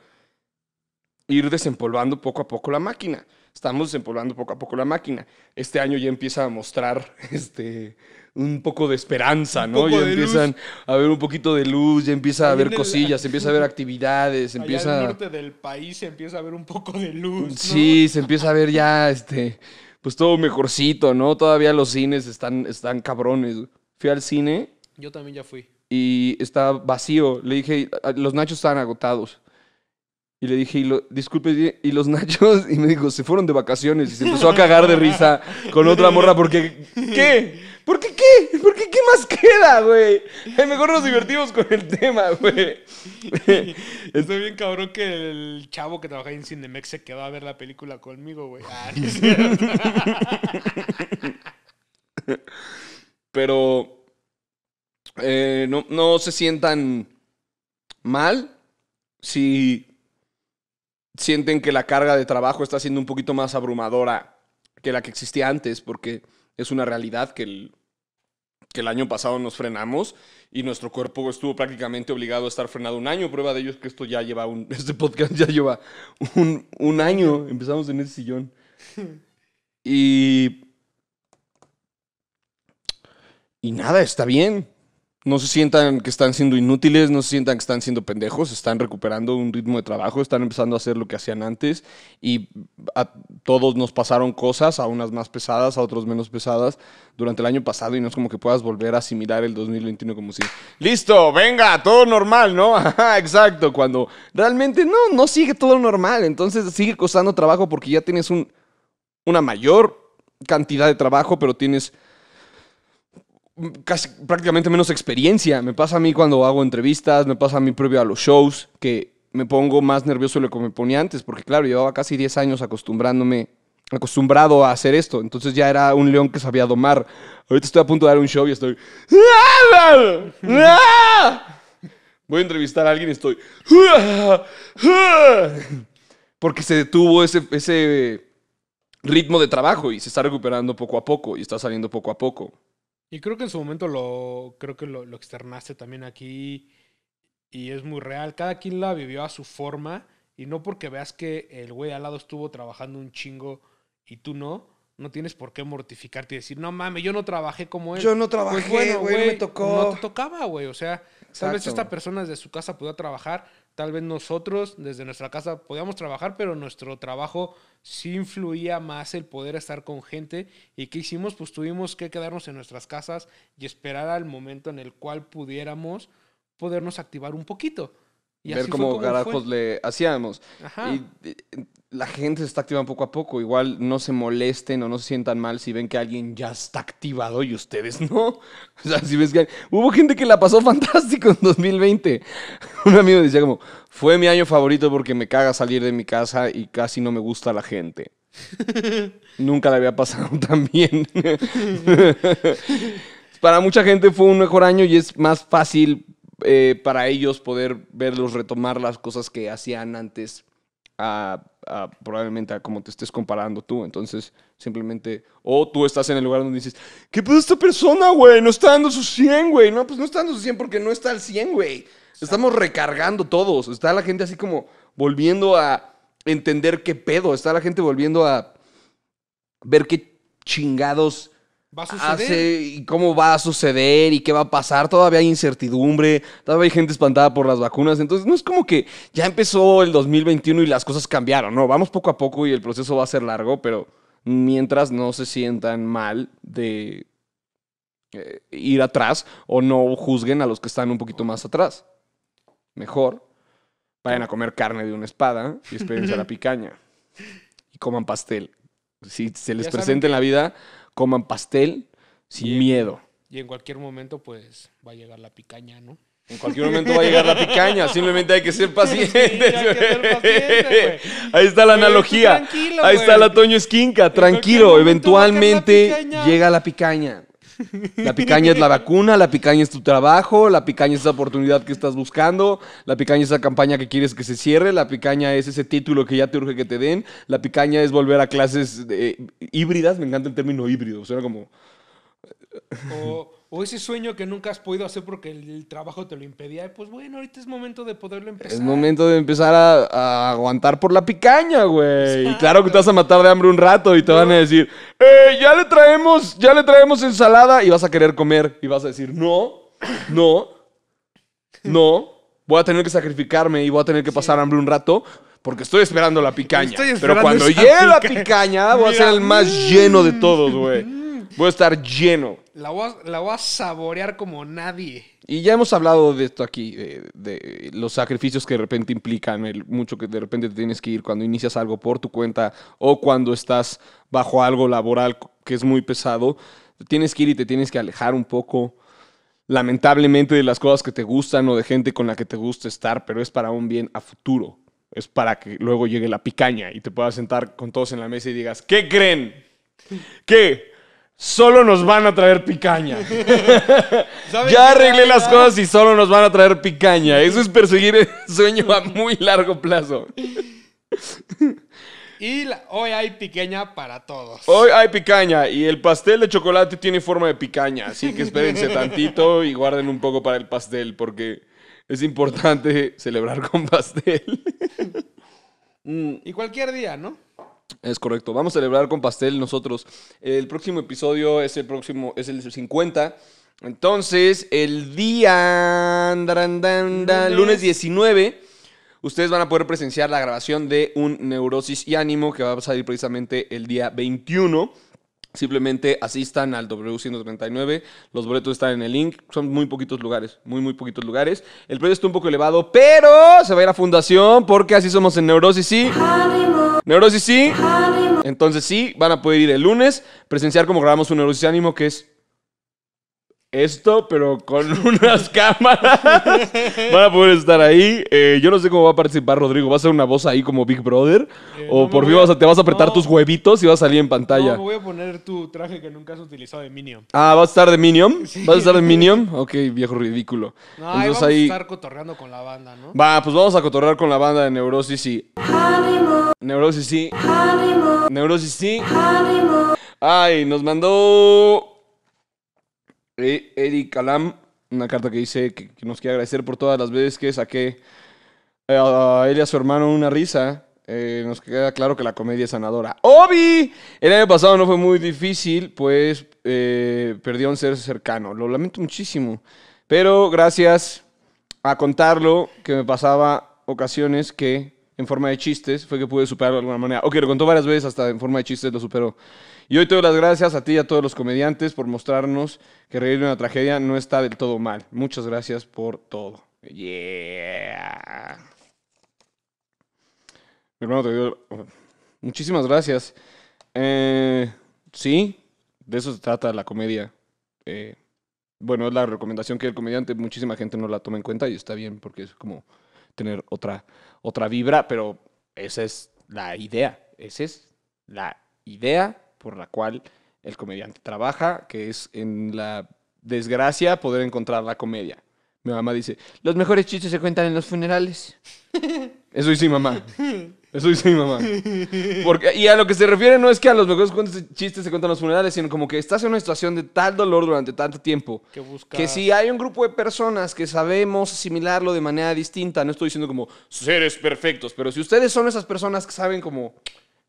Speaker 1: ir desempolvando poco a poco la máquina. Estamos desempolvando poco a poco la máquina. Este año ya empieza a mostrar este, un poco de esperanza, ¿no? Ya empiezan a ver un poquito de luz, ya empieza a haber cosillas, empieza a ver actividades, empieza... norte
Speaker 2: del país se empieza a ver un poco de luz. Sí,
Speaker 1: se empieza a ver ya este, pues todo mejorcito, ¿no? Todavía los cines están, están cabrones. Fui al cine.
Speaker 2: Yo también ya fui.
Speaker 1: Y está vacío. Le dije, los nachos están agotados. Y le dije, disculpe, ¿y los nachos? Y me dijo, se fueron de vacaciones. Y se empezó a cagar de risa con otra morra porque,
Speaker 2: ¿qué?
Speaker 1: ¿Por qué qué? ¿Por qué qué más queda, güey?
Speaker 2: Mejor nos divertimos con el tema, güey. Estoy bien cabrón que el chavo que trabaja en Cinemex se quedó a ver la película conmigo, güey. Ah,
Speaker 1: Pero eh, no se sientan mal si sienten que la carga de trabajo está siendo un poquito más abrumadora que la que existía antes, porque es una realidad que el, que el año pasado nos frenamos y nuestro cuerpo estuvo prácticamente obligado a estar frenado un año. Prueba de ello es que esto ya lleva un, este podcast ya lleva un, un año. Empezamos en ese sillón. Y... Y nada, está bien no se sientan que están siendo inútiles, no se sientan que están siendo pendejos, están recuperando un ritmo de trabajo, están empezando a hacer lo que hacían antes y a todos nos pasaron cosas, a unas más pesadas, a otros menos pesadas durante el año pasado y no es como que puedas volver a asimilar el 2021 como si, listo, venga, todo normal, ¿no? exacto, cuando realmente no, no sigue todo normal, entonces sigue costando trabajo porque ya tienes un, una mayor cantidad de trabajo, pero tienes casi, prácticamente menos experiencia. Me pasa a mí cuando hago entrevistas, me pasa a mí previo a los shows, que me pongo más nervioso de lo que me ponía antes, porque claro, llevaba casi 10 años acostumbrándome, acostumbrado a hacer esto, entonces ya era un león que sabía domar. Ahorita estoy a punto de dar un show y estoy... Voy a entrevistar a alguien y estoy... Porque se detuvo ese, ese ritmo de trabajo y se está recuperando poco a poco y está saliendo poco a poco.
Speaker 2: Y creo que en su momento lo, creo que lo, externaste también aquí y es muy real. Cada quien la vivió a su forma y no porque veas que el güey al lado estuvo trabajando un chingo y tú no, no tienes por qué mortificarte y decir, no mames, yo no trabajé como él. Yo no trabajé, pues güey, no me tocó. te tocaba, güey, o sea, sabes tal esta persona desde su casa pudo trabajar, Tal vez nosotros desde nuestra casa podíamos trabajar, pero nuestro trabajo sí influía más el poder estar con gente. ¿Y qué hicimos? Pues tuvimos que quedarnos en nuestras casas y esperar al momento en el cual pudiéramos podernos activar un poquito. Y ver cómo garajos
Speaker 1: le hacíamos. Y, eh, la gente se está activando poco a poco. Igual no se molesten o no se sientan mal si ven que alguien ya está activado y ustedes no. O sea, si ves que hubo gente que la pasó fantástico en 2020. Un amigo decía como, fue mi año favorito porque me caga salir de mi casa y casi no me gusta la gente. Nunca la había pasado tan bien. Para mucha gente fue un mejor año y es más fácil eh, para ellos poder verlos retomar las cosas que hacían antes, probablemente a como te estés comparando tú. Entonces, simplemente, o tú estás en el lugar donde dices, ¿qué pedo esta persona, güey? No está dando su 100, güey. No, pues no está dando su 100 porque no está al 100, güey. Estamos recargando todos. Está la gente así como volviendo a entender qué pedo. Está la gente volviendo a ver qué chingados
Speaker 2: va a ah, suceder.
Speaker 1: y cómo va a suceder y qué va a pasar. Todavía hay incertidumbre, todavía hay gente espantada por las vacunas. Entonces, no es como que ya empezó el 2021 y las cosas cambiaron. No, vamos poco a poco y el proceso va a ser largo, pero mientras no se sientan mal de eh, ir atrás o no juzguen a los que están un poquito más atrás. Mejor vayan a comer carne de una espada y espérense a la picaña. Y coman pastel. Si se les presenta en la vida, coman pastel sin miedo.
Speaker 2: Y en cualquier momento, pues, va a llegar la picaña, ¿no? En cualquier momento va a llegar la picaña, simplemente hay que ser pacientes. paciente, Ahí está la analogía.
Speaker 1: Ahí está el Toño Esquinca, tranquilo, eventualmente llega la picaña.
Speaker 2: La picaña es la
Speaker 1: vacuna, la picaña es tu trabajo, la picaña es esa oportunidad que estás buscando, la picaña es esa campaña que quieres que se cierre, la picaña es ese título que ya te urge que te den, la picaña es volver a clases eh, híbridas, me encanta el término híbrido, suena como
Speaker 2: o, ese sueño que nunca has podido hacer porque el, trabajo te lo impedía. Pues bueno, ahorita es momento de poderlo empezar. Es
Speaker 1: momento de empezar a, aguantar por la picaña, güey. Y claro que te vas a matar de hambre un rato y te van a decir, eh, ya le traemos, ya le traemos ensalada y vas a querer comer. Y vas a decir, no, no, no. Voy a tener que sacrificarme y voy a tener que pasar hambre un rato porque estoy esperando la picaña. pero cuando llegue la picaña, voy a ser el más lleno de mm. todos, güey. Voy a estar lleno.
Speaker 2: La voy a, saborear como nadie.
Speaker 1: Y ya hemos hablado de esto aquí, de, los sacrificios que de repente implican, el mucho que de repente te tienes que ir cuando inicias algo por tu cuenta o cuando estás bajo algo laboral que es muy pesado. tienes que ir y te tienes que alejar un poco, lamentablemente, de las cosas que te gustan o de gente con la que te gusta estar, pero es para un bien a futuro. Es para que luego llegue la picaña y te puedas sentar con todos en la mesa y digas, ¿qué creen? ¿Qué? solo nos van a traer picaña.
Speaker 2: ya arreglé las ah. cosas
Speaker 1: y solo nos van a traer picaña. Eso es perseguir el sueño a muy largo plazo.
Speaker 2: Y hoy hay picaña para todos.
Speaker 1: Hoy hay picaña y el pastel de chocolate tiene forma de picaña, así que espérense tantito y guarden un poco para el pastel porque es importante celebrar con pastel.
Speaker 2: Mm, y cualquier día, ¿no?
Speaker 1: Es correcto. Vamos a celebrar con pastel nosotros. El próximo episodio es el próximo, es el 50. Entonces, el día lunes. lunes 19, ustedes van a poder presenciar la grabación de un Neurosis y Ánimo que va a salir precisamente el día 21. Simplemente asistan al W139. Los boletos están en el link. Son muy poquitos lugares. Muy, muy poquitos lugares. El precio está un poco elevado, pero se va a ir a fundación porque así somos en Neurosis y. Neurosis sí. Entonces sí, van a poder ir el lunes, presenciar como grabamos un Neurosis Ánimo, que es esto, pero con unas cámaras. Van a poder estar ahí. Eh, yo no sé cómo va a participar Rodrigo. ¿Va a ser una voz ahí como Big Brother? Eh, ¿O por fin te vas a apretar tus huevitos y vas a salir en pantalla? No,
Speaker 2: voy a poner tu traje que nunca has utilizado de Minion. Ah,
Speaker 1: ¿vas a estar de Minion? ¿Vas a estar de Minion? Ok, viejo ridículo. No, ahí vamos a estar
Speaker 2: cotorreando con la
Speaker 1: banda, ¿no? Va, pues vamos a cotorrear con la banda de Neurosis y... Neurosis sí. Neurosis sí. Ay, nos mandó eh, Eddie Eric Calam una carta que dice que, nos quiere agradecer por todas las veces que saqué eh, a él y a su hermano una risa. Eh, nos queda claro que la comedia es sanadora. ¡Obi! El año pasado no fue muy difícil, pues perdió un ser cercano. Lo lamento muchísimo. Pero gracias a contarlo, que me pasaba ocasiones que en forma de chistes fue que pude superarlo de alguna manera. Ok, lo contó varias veces, hasta en forma de chistes lo superó. Y hoy te doy las gracias a ti y a todos los comediantes por mostrarnos que reír de una tragedia no está del todo mal. Muchas gracias por todo. Yeah. Mi hermano te Muchísimas gracias. Eh, sí, de eso se trata la comedia. Eh, bueno, es la recomendación que el comediante, muchísima gente no la toma en cuenta y está bien porque es como tener otra otra vibra, pero esa es la idea, esa es la idea por la cual el comediante trabaja, que es en la desgracia poder encontrar la comedia. Mi mamá dice, los mejores chistes se cuentan en los funerales. Eso sí, mamá. Eso dice mi mamá. Porque, y a lo que se refiere no es que a los mejores chistes se cuentan los funerales, sino como que estás en una situación de tal dolor durante tanto tiempo que, si hay un grupo de personas que sabemos asimilarlo de manera distinta, no estoy diciendo como seres perfectos, pero si ustedes son esas personas que saben como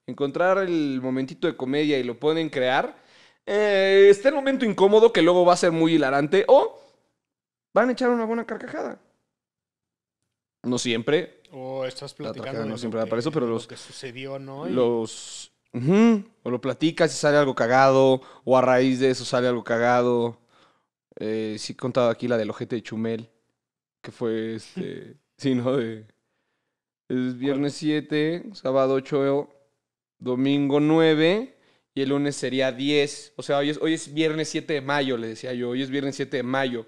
Speaker 1: encontrar el momentito de comedia y lo pueden crear, eh, está el momento incómodo que luego va a ser muy hilarante o
Speaker 2: van a echar una buena carcajada.
Speaker 1: No siempre,
Speaker 2: o estás platicando. no siempre da para eso, pero los. Lo que sucedió, ¿no? Los.
Speaker 1: o lo platicas y sale algo cagado, o a raíz de eso sale algo cagado. Eh, sí, he contado aquí la del ojete de Chumel, que fue este. sí, ¿no? De, es viernes 7, sábado 8, domingo 9 y el lunes sería 10. O sea, hoy es viernes 7 de mayo, le decía yo. Hoy es viernes 7 de mayo.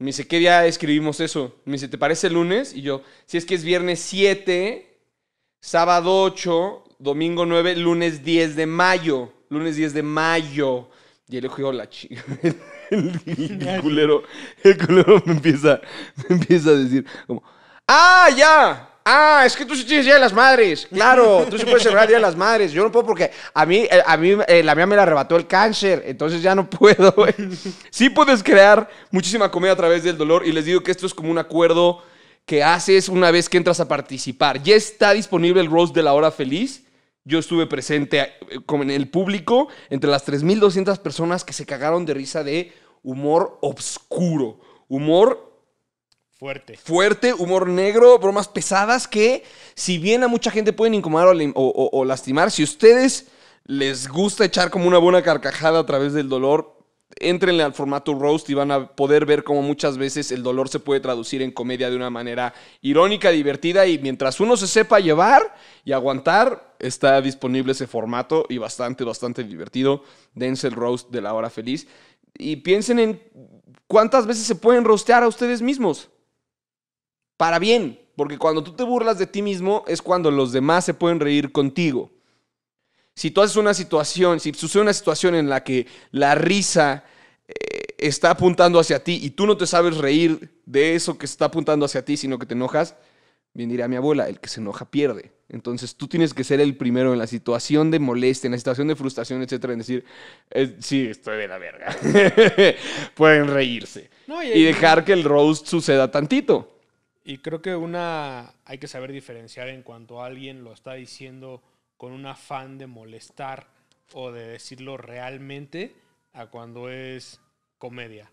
Speaker 1: Me dice, ¿qué día escribimos eso? Me dice, ¿te parece lunes? Y yo, si es que es viernes 7, sábado 8, domingo 9, lunes 10 de mayo. Lunes 10 de mayo. Y él dijo, hola, chica. El, culero, me empieza, me empieza a decir, como, ¡ah, ya! Ah, es que tú sí tienes Día de las Madres. Claro, tú sí puedes celebrar Día de las Madres. Yo no puedo porque a mí, eh, a mí eh, la mía me la arrebató el cáncer, entonces ya no puedo. Sí puedes crear muchísima comida a través del dolor y les digo que esto es como un acuerdo que haces una vez que entras a participar. Ya está disponible el roast de la hora feliz. Yo estuve presente eh, con el público entre las 3.200 personas que se cagaron de risa de humor obscuro, humor Fuerte. Fuerte, humor negro, bromas pesadas que, si bien a mucha gente pueden incomodar o, lastimar, si ustedes les gusta echar como una buena carcajada a través del dolor, entrenle al formato roast y van a poder ver cómo muchas veces el dolor se puede traducir en comedia de una manera irónica, divertida y mientras uno se sepa llevar y aguantar, está disponible ese formato y bastante, bastante divertido. Dense el roast de la hora feliz y piensen en cuántas veces se pueden rostear a ustedes mismos para bien, porque cuando tú te burlas de ti mismo es cuando los demás se pueden reír contigo. Si tú haces una situación, si sucede una situación en la que la risa eh, está apuntando hacia ti y tú no te sabes reír de eso que está apuntando hacia ti, sino que te enojas, bien diría mi abuela, el que se enoja pierde. Entonces tú tienes que ser el primero en la situación de molestia, en la situación de frustración, etcétera, en decir, eh, sí, estoy de la verga. Pueden reírse. y, dejar que el roast suceda tantito.
Speaker 2: Y creo que una hay que saber diferenciar en cuanto a alguien lo está diciendo con un afán de molestar o de decirlo realmente a cuando es comedia.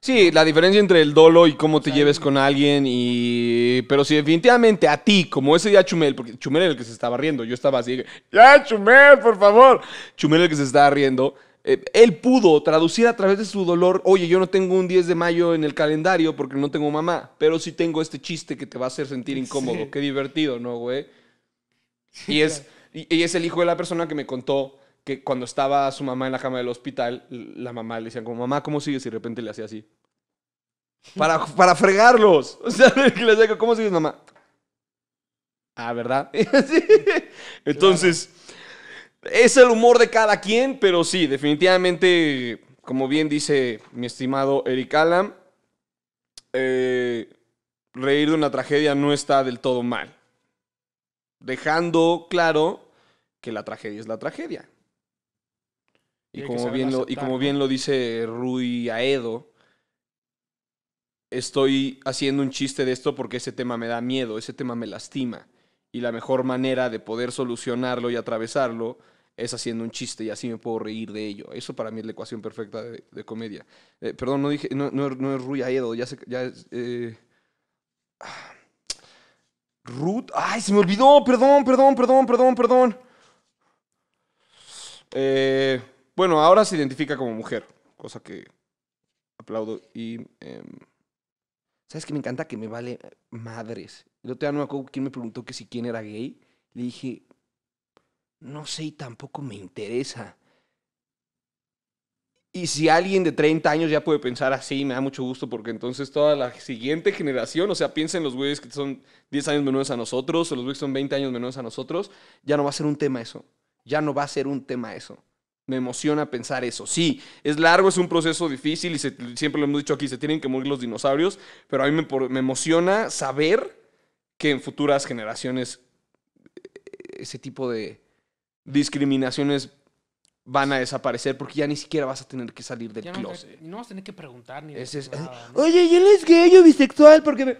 Speaker 1: Sí, la diferencia entre el dolo y cómo te lleves con alguien y... Pero si definitivamente a ti, como ese día Chumel, porque Chumel era el que se estaba riendo, yo estaba así, ya Chumel, por favor. Chumel era el que se estaba riendo, eh, él pudo traducir a través de su dolor, oye, yo no tengo un 10 de mayo en el calendario porque no tengo mamá, pero sí tengo este chiste que te va a hacer sentir incómodo. Qué divertido, ¿no, güey? y, es, es el hijo de la persona que me contó que cuando estaba su mamá en la cama del hospital, la mamá le decía como, mamá, ¿cómo sigues? Y de repente le hacía así. Para, para fregarlos. O sea, le decía, ¿cómo sigues, mamá? Ah, ¿verdad? Entonces... Es el humor de cada quien, pero sí, definitivamente, como bien dice mi estimado Eric Alam, eh, reír de una tragedia no está del todo mal. Dejando claro que la tragedia es la tragedia. Y, como, bien lo, y como bien lo dice Rui Aedo, estoy haciendo un chiste de esto porque ese tema me da miedo, ese tema me lastima. Y la mejor manera de poder solucionarlo y atravesarlo es haciendo un chiste y así me puedo reír de ello. Eso para mí es la ecuación perfecta de, comedia. Eh, perdón, no dije, no, es Rui Aedo, ya sé, ya es... Eh, Ruth, ay, se me olvidó, perdón, perdón, perdón, perdón, perdón. Eh, bueno, ahora se identifica como mujer, cosa que aplaudo y... Em, ¿Sabes que me encanta que me vale madres? Yo te no me quién me preguntó que si quién era gay. Le dije, no sé y tampoco me interesa. Y si alguien de 30 años ya puede pensar así, me da mucho gusto porque entonces toda la siguiente generación, o sea, piensen los güeyes que son 10 años menores a nosotros o los güeyes que son 20 años menores a nosotros, ya no va a ser un tema eso. Ya no va a ser un tema eso. Me emociona pensar eso. Sí, es largo, es un proceso difícil y siempre lo hemos dicho aquí, se tienen que morir los dinosaurios, pero a mí me emociona saber que en futuras generaciones eh, ese tipo de, discriminaciones van a desaparecer porque ya ni siquiera vas a tener que salir del closet.
Speaker 2: No vas a tener que preguntar ni Oye, ¿y él es gay o bisexual? Porque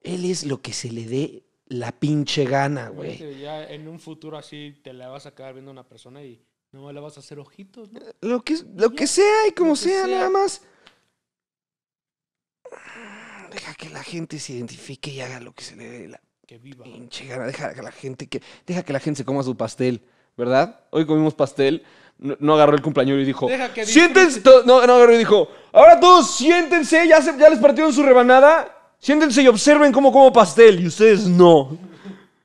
Speaker 2: él es lo que se le dé la pinche gana, güey. Ya en un futuro así te la vas a quedar viendo a una persona y no le vas a hacer ojitos,
Speaker 1: Lo que, lo que sea y como sea, nada más. Ah, deja que la gente se identifique y haga lo que se le dé la que pinche gana. Deja que la gente que, deja que la gente se coma su pastel. ¿verdad? Hoy comimos pastel. No, agarró el cumpleaños y dijo, siéntense, no, no agarró y dijo, ahora todos siéntense, ya, ya les partieron su rebanada, siéntense y observen cómo como pastel. Y ustedes no.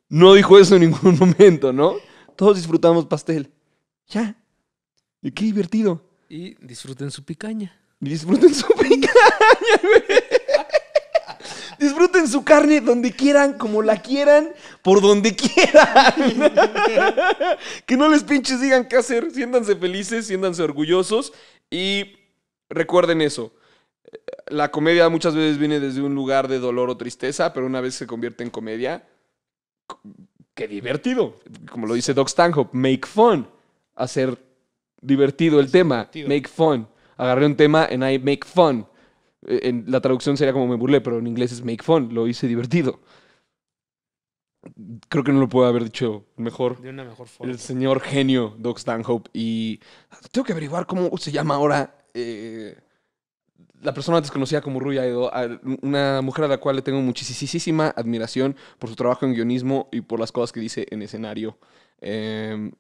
Speaker 1: No dijo eso en ningún momento, ¿no? Todos disfrutamos pastel. Ya. Y qué divertido.
Speaker 2: Y disfruten su picaña.
Speaker 1: Y disfruten su picaña, güey. Disfruten su carne donde quieran, como la quieran, por donde quieran. que no les pinches digan qué hacer. Siéntanse felices, siéntanse orgullosos y recuerden eso. La comedia muchas veces viene desde un lugar de dolor o tristeza, pero una vez se convierte en comedia, qué divertido. Como lo dice Doc Stanhope, make fun. Hacer divertido el tema, make fun. Agarré un tema en I make fun. Eh, en la traducción sería como me burlé, pero en inglés es make fun, lo hice divertido. Creo que no lo puedo haber dicho mejor. De una mejor forma. El señor genio Doug Stanhope. Y tengo que averiguar cómo se llama ahora eh, la persona desconocida como Ruya Edo una mujer a la cual le tengo muchísima admiración por su trabajo en guionismo y por las cosas que dice en escenario. Eh,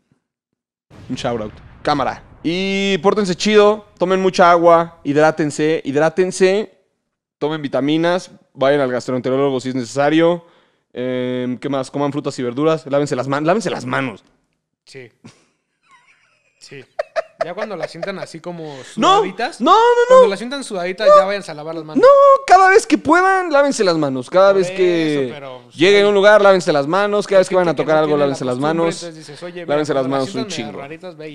Speaker 1: un shoutout. Cámara. Y pórtense chido, tomen mucha agua, hidrátense, hidrátense, tomen vitaminas, vayan al gastroenterólogo si es necesario. Em, ¿Qué más? Coman frutas y verduras, lávense las, man lávense las manos.
Speaker 2: Sí. Sí. Ya cuando la sientan así como sudaditas. No, no, no. Cuando la sientan sudaditas, ya vayan a lavar las manos. No,
Speaker 1: cada vez que puedan, lávense las manos. Cada vez que pues, lleguen a un lugar, lávense las manos. Cada vez que, van a tocar algo, lávense las manos. lávense las manos un chingo.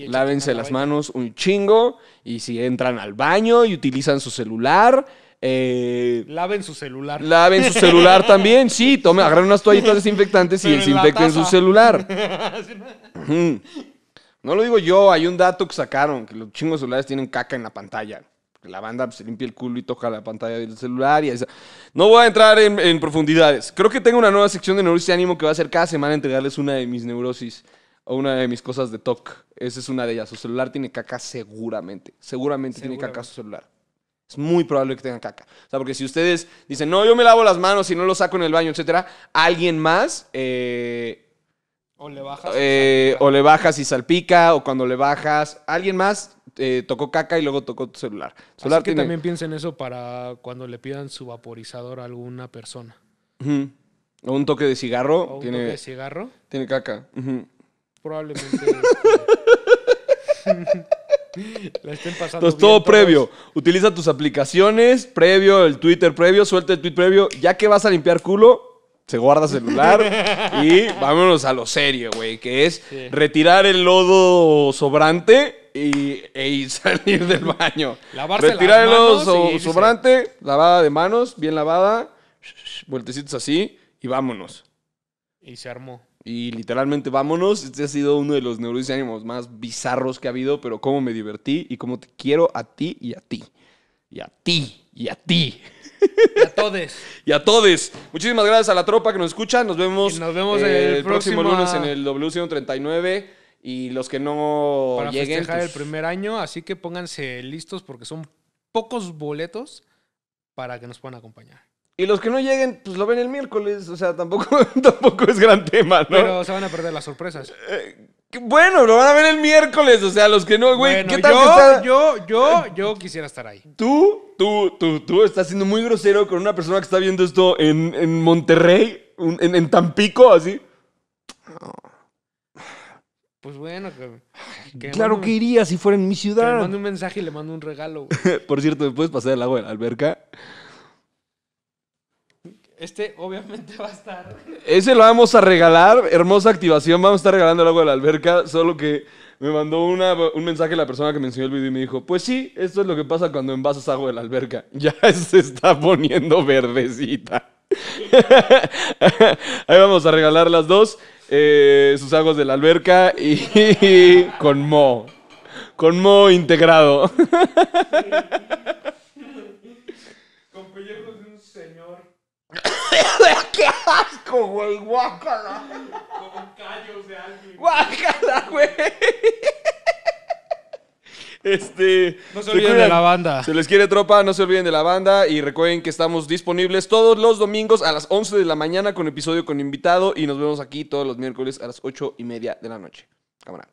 Speaker 1: lávense las manos un chingo. Y si entran al baño y utilizan su celular. Eh,
Speaker 2: laven su celular. Laven su celular también, sí. Tomen, agarren unas toallitas desinfectantes y desinfecten su celular.
Speaker 1: No lo digo yo, hay un dato que sacaron, que los chingos celulares tienen caca en la pantalla. la banda pues, se limpia el culo y toca la pantalla del celular. Y No voy a entrar en, profundidades. Creo que tengo una nueva sección de Neurosis y Ánimo que va a ser cada semana entregarles una de mis neurosis o una de mis cosas de TOC. Esa es una de ellas. Su celular tiene caca seguramente. Seguramente, tiene caca su celular. Es muy probable que tenga caca. O sea, porque si ustedes dicen, no, yo me lavo las manos y no lo saco en el baño, etcétera, alguien más eh, o le bajas. Eh, o le bajas y salpica, o cuando le bajas. Alguien más eh, tocó caca y luego tocó tu celular. celular que tiene... también
Speaker 2: piensen eso para cuando le pidan su vaporizador a alguna persona.
Speaker 1: O un toque de cigarro. un tiene... toque de cigarro. Tiene caca.
Speaker 2: Probablemente. Este, la estén pasando. Entonces, todo previo.
Speaker 1: Utiliza tus aplicaciones, previo, el Twitter previo, suelta el tweet previo. Ya que vas a limpiar culo, se guarda celular y vámonos a lo serio, güey, que es retirar el lodo sobrante y, e salir del baño.
Speaker 2: Lavarse retirar el lodo sobrante,
Speaker 1: lavada de manos, bien lavada, vueltecitos así y vámonos.
Speaker 2: Y se armó.
Speaker 1: Y literalmente vámonos. Este ha sido uno de los neurosis ánimos más bizarros que ha habido, pero cómo me divertí y cómo te quiero a ti y a ti. Y a ti y a ti. Y a todos. y a todos. Muchísimas gracias a la tropa que nos escucha. Nos vemos, nos vemos el, eh, próximo, lunes en el W139 y los que no para lleguen. Festejar pues, el
Speaker 2: primer año, así que pónganse listos porque son pocos boletos para que nos puedan acompañar. Y los que no lleguen, pues lo ven el miércoles, o sea, tampoco, tampoco es gran tema, ¿no? Pero se van a perder las sorpresas. Eh, bueno,
Speaker 1: lo van a ver el miércoles, o sea, los que no, güey, ¿qué tal yo,
Speaker 2: Yo, yo, yo quisiera estar ahí.
Speaker 1: Tú, tú, tú, tú estás siendo muy grosero con una persona que está viendo esto en, Monterrey, en, Tampico, así.
Speaker 2: Pues bueno, claro que iría si fuera en mi ciudad. le mando un mensaje y le mando un regalo.
Speaker 1: Por cierto, ¿me puedes pasar el agua de la alberca?
Speaker 2: Este obviamente va a estar.
Speaker 1: Ese lo vamos a regalar. Hermosa activación. Vamos a estar regalando el agua de la alberca. Solo que me mandó un mensaje la persona que me enseñó el video y me dijo: Pues sí, esto es lo que pasa cuando envasas agua de la alberca. Ya se está poniendo verdecita. Ahí vamos a regalar las dos. Eh, sus aguas de la alberca y con mo. Con mo integrado.
Speaker 2: ¡Qué asco, güey! ¡Guácala! Como callo, de ¡Guácala, güey!
Speaker 1: Este,
Speaker 2: no se olviden de la banda.
Speaker 1: Se les quiere tropa, no se olviden de la banda y recuerden que estamos disponibles todos los domingos a las 11 de la mañana con episodio con invitado y nos vemos aquí todos los miércoles a las 8 y media de la noche. Cámara.